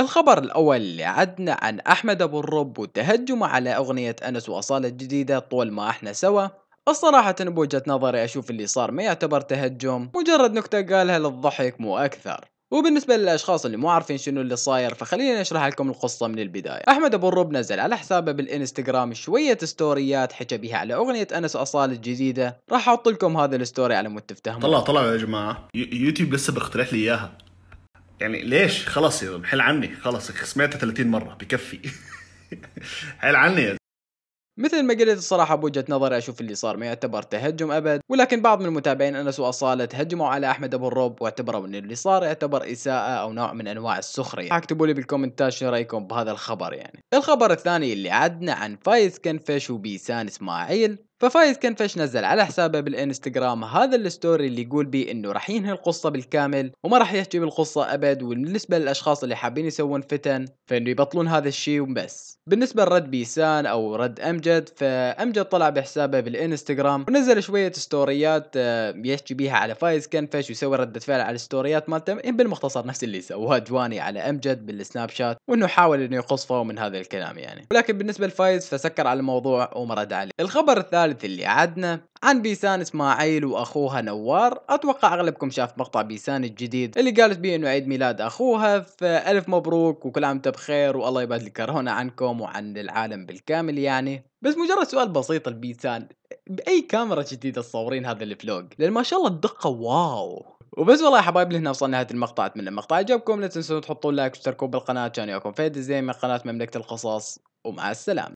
الخبر الأول اللي عدنا عن أحمد أبو الرب وتهجمه على أغنية أنس وأصالة الجديدة طول ما احنا سوا الصراحة بوجهة نظري أشوف اللي صار ما يعتبر تهجم مجرد نكتة قالها للضحك مو أكثر وبالنسبة للأشخاص اللي مو عارفين شنو اللي صاير فخلينا نشرح لكم القصة من البداية أحمد أبو الرب نزل على حسابه بالإنستغرام شوية ستوريات حكى بها على أغنية أنس أصالة الجديدة راح أحط لكم هذا الستوري على مود طلع طلع يا جماعة يوتيوب لسه بيقترح لي إياها يعني ليش خلاص يا حل عني خلاص سمعتها 30 مره بكفي حل عني يا مثل ما قلت الصراحة بوجهة نظري أشوف اللي صار ما يعتبر تهجم أبد ولكن بعض من المتابعين أنس وأصالة تهجموا على أحمد أبو الروب واعتبروا أن اللي صار يعتبر إساءة أو نوع من أنواع السخرية اكتبوا لي بالكومنتات شو رأيكم بهذا الخبر يعني الخبر الثاني اللي عدنا عن فايز كنفش وبيسان إسماعيل ففايز كنفش نزل على حسابه بالانستغرام هذا الستوري اللي يقول بيه انه راح ينهي القصه بالكامل وما راح يحكي بالقصه ابد وبالنسبه للاشخاص اللي حابين يسوون فتن فانه يبطلون هذا الشيء وبس بالنسبه لرد بيسان او رد امجد فامجد طلع بحسابه بالانستغرام ونزل شويه ستوريات آه، يحكي بيها على فايز كنفش ويسوي رده فعل على الستوريات مالته بالمختصر نفس اللي سواه جواني على امجد بالسناب شات وانه حاول انه يقصفه من هذا الكلام يعني ولكن بالنسبه لفايز فسكر على الموضوع وما رد عليه الخبر الثالث الثالث اللي عدنا عن بيسان اسماعيل واخوها نوار اتوقع اغلبكم شاف مقطع بيسان الجديد اللي قالت بيه انه عيد ميلاد اخوها فالف مبروك وكل عام بخير والله يبعد الكورونا عنكم وعن العالم بالكامل يعني بس مجرد سؤال بسيط لبيسان باي كاميرا جديده تصورين هذا الفلوج لان ما شاء الله الدقه واو وبس والله يا حبايب لهنا وصلنا نهايه المقطع اتمنى المقطع عجبكم لا تنسون تحطون لايك وتشتركون بالقناه كان ياكم فهد الزين من قناه مملكه القصص ومع السلامه